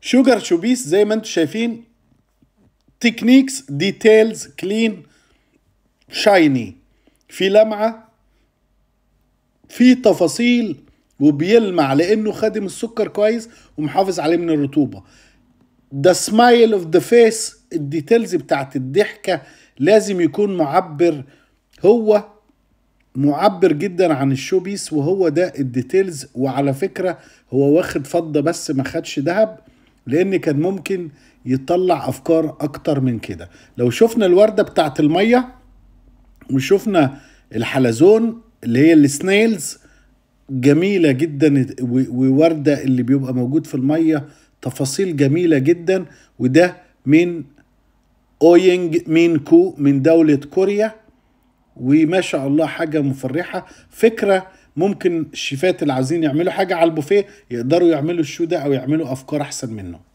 شوجر شوبيس زي ما انتم شايفين تكنيكس ديتيلز كلين شايني في لمعه في تفاصيل وبيلمع لانه خادم السكر كويس ومحافظ عليه من الرطوبه ذا سمايل اوف ذا فيس الديتيلز بتاعت الضحكه لازم يكون معبر هو معبر جدا عن الشوبيس وهو ده الديتيلز وعلى فكره هو واخد فضه بس ما خدش ذهب لان كان ممكن يطلع افكار اكتر من كده لو شفنا الورده بتاعت الميه وشفنا الحلزون اللي هي السنيلز جميلة جدا ووردة اللي بيبقى موجود في المية تفاصيل جميلة جدا وده من أوينج مينكو من دولة كوريا وما شاء الله حاجة مفرحة فكرة ممكن الشيفات اللي عاوزين يعملوا حاجه على البوفيه يقدروا يعملوا الشو ده او يعملوا افكار احسن منه